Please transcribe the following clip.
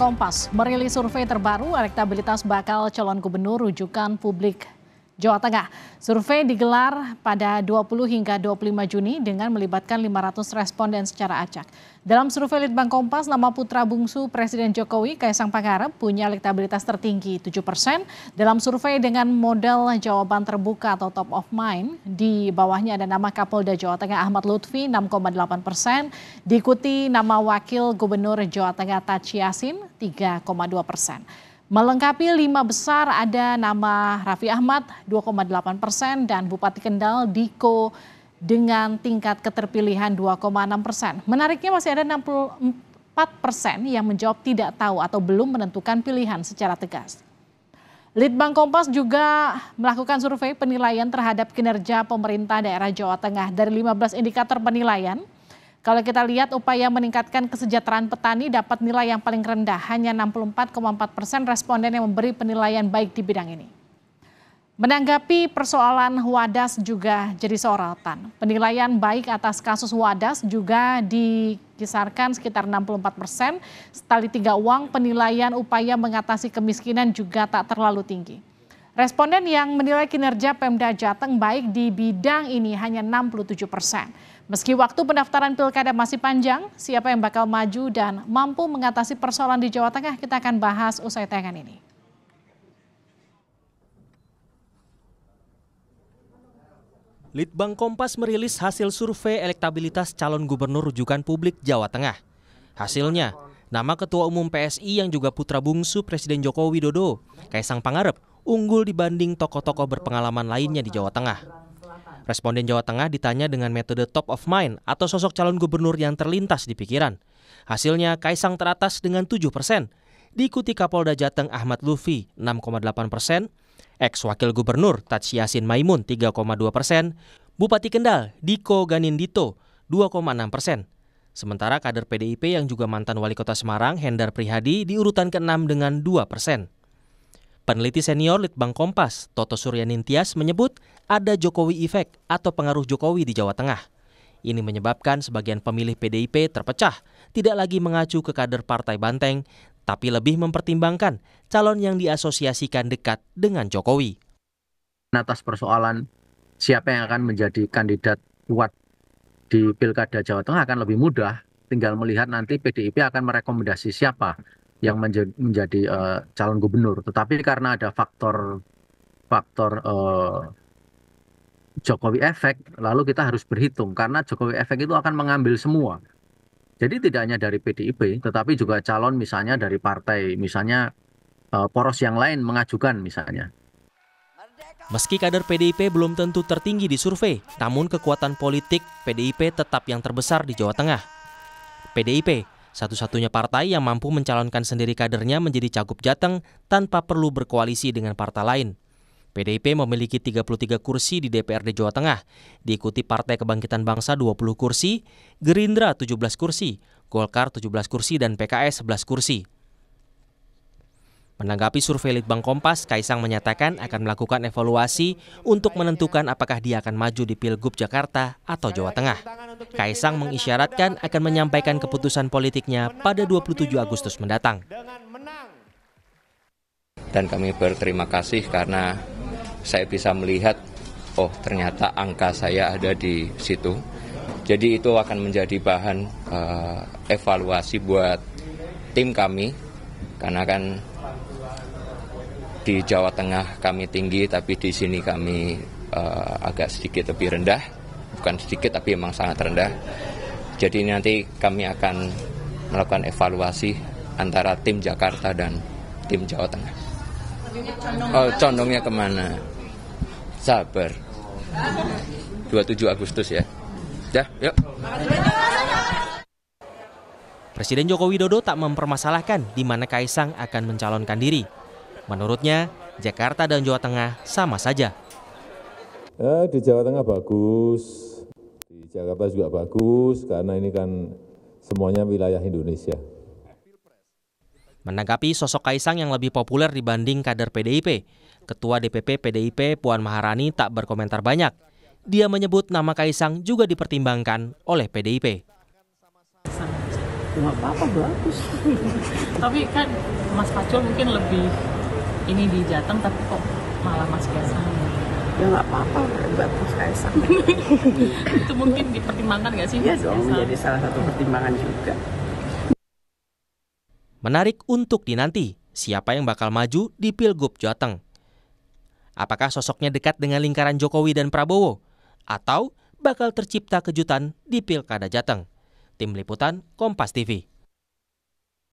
Kompas merilis survei terbaru elektabilitas bakal calon gubernur rujukan publik Jawa Tengah. Survei digelar pada 20 hingga 25 Juni dengan melibatkan 500 responden secara acak. Dalam survei Litbang Kompas, nama putra bungsu Presiden Jokowi, Kaisang Pangarep, punya elektabilitas tertinggi 7 persen. Dalam survei dengan model jawaban terbuka atau top of mind, di bawahnya ada nama Kapolda Jawa Tengah Ahmad Lutfi 6,8 persen, diikuti nama Wakil Gubernur Jawa Tengah Taj Yassin 3,2 persen. Melengkapi lima besar ada nama Raffi Ahmad 2,8 persen dan Bupati Kendal Diko dengan tingkat keterpilihan 2,6 persen. Menariknya masih ada 64 persen yang menjawab tidak tahu atau belum menentukan pilihan secara tegas. Litbang Kompas juga melakukan survei penilaian terhadap kinerja pemerintah daerah Jawa Tengah dari 15 indikator penilaian. Kalau kita lihat upaya meningkatkan kesejahteraan petani dapat nilai yang paling rendah hanya 64,4 persen responden yang memberi penilaian baik di bidang ini. Menanggapi persoalan Wadas juga jadi sorotan. Penilaian baik atas kasus Wadas juga dikisarkan sekitar 64 persen. Setali tiga uang penilaian upaya mengatasi kemiskinan juga tak terlalu tinggi. Responden yang menilai kinerja Pemda Jateng baik di bidang ini hanya 67 persen. Meski waktu pendaftaran pilkada masih panjang, siapa yang bakal maju dan mampu mengatasi persoalan di Jawa Tengah kita akan bahas usai tayangan ini. Litbang Kompas merilis hasil survei elektabilitas calon gubernur rujukan publik Jawa Tengah. Hasilnya, nama Ketua Umum PSI yang juga putra bungsu Presiden Joko Widodo, Kaisang Pangarep, unggul dibanding tokoh-tokoh berpengalaman lainnya di Jawa Tengah. Responden Jawa Tengah ditanya dengan metode top of mind atau sosok calon gubernur yang terlintas di pikiran. Hasilnya Kaisang teratas dengan 7 persen, diikuti Kapolda Jateng Ahmad Lufi 6,8 persen, ex-wakil gubernur Taj Yasin Maimun 3,2 persen, Bupati Kendal Diko Ganindito 2,6 persen. Sementara kader PDIP yang juga mantan wali kota Semarang Hendar Prihadi diurutan ke-6 dengan 2 persen. Peneliti senior Litbang Kompas, Toto Suryanintias menyebut ada Jokowi Effect atau pengaruh Jokowi di Jawa Tengah. Ini menyebabkan sebagian pemilih PDIP terpecah, tidak lagi mengacu ke kader partai banteng, tapi lebih mempertimbangkan calon yang diasosiasikan dekat dengan Jokowi. Atas persoalan siapa yang akan menjadi kandidat kuat di Pilkada Jawa Tengah akan lebih mudah, tinggal melihat nanti PDIP akan merekomendasi siapa yang menjadi, menjadi uh, calon gubernur. Tetapi karena ada faktor faktor uh, Jokowi efek, lalu kita harus berhitung karena Jokowi efek itu akan mengambil semua. Jadi tidak hanya dari PDIP, tetapi juga calon misalnya dari partai, misalnya uh, poros yang lain mengajukan misalnya. Meski kader PDIP belum tentu tertinggi di survei, namun kekuatan politik PDIP tetap yang terbesar di Jawa Tengah. PDIP satu-satunya partai yang mampu mencalonkan sendiri kadernya menjadi Cagup Jateng tanpa perlu berkoalisi dengan partai lain. PDIP memiliki 33 kursi di DPRD Jawa Tengah, diikuti Partai Kebangkitan Bangsa 20 kursi, Gerindra 17 kursi, Golkar 17 kursi, dan PKS 11 kursi. Menanggapi survei Litbang Kompas, Kaisang menyatakan akan melakukan evaluasi untuk menentukan apakah dia akan maju di Pilgub Jakarta atau Jawa Tengah. Kaisang mengisyaratkan akan menyampaikan keputusan politiknya pada 27 Agustus mendatang. Dan kami berterima kasih karena saya bisa melihat, oh ternyata angka saya ada di situ. Jadi itu akan menjadi bahan uh, evaluasi buat tim kami, karena kan di Jawa Tengah kami tinggi, tapi di sini kami uh, agak sedikit lebih rendah. Bukan sedikit, tapi memang sangat rendah. Jadi nanti kami akan melakukan evaluasi antara tim Jakarta dan tim Jawa Tengah. Oh, condongnya kemana? Sabar. 27 Agustus ya. Ya, yuk. Presiden Joko Widodo tak mempermasalahkan di mana Kaisang akan mencalonkan diri. Menurutnya, Jakarta dan Jawa Tengah sama saja. Eh, di Jawa Tengah bagus, di Jakarta juga bagus, karena ini kan semuanya wilayah Indonesia. Menanggapi sosok Kaisang yang lebih populer dibanding kader PDIP, Ketua DPP PDIP Puan Maharani tak berkomentar banyak. Dia menyebut nama Kaisang juga dipertimbangkan oleh PDIP. Tidak apa-apa, bagus. Tapi kan Mas Pacul mungkin lebih ini di Jateng tapi kok malah Mas Kaisang ya, ya nggak apa-apa buat Mas Kaisang itu mungkin dipertimbangkan nggak sih ya dong jadi salah satu pertimbangan juga menarik untuk dinanti siapa yang bakal maju di Pilgub Jateng apakah sosoknya dekat dengan lingkaran Jokowi dan Prabowo atau bakal tercipta kejutan di Pilkada Jateng tim liputan Kompas TV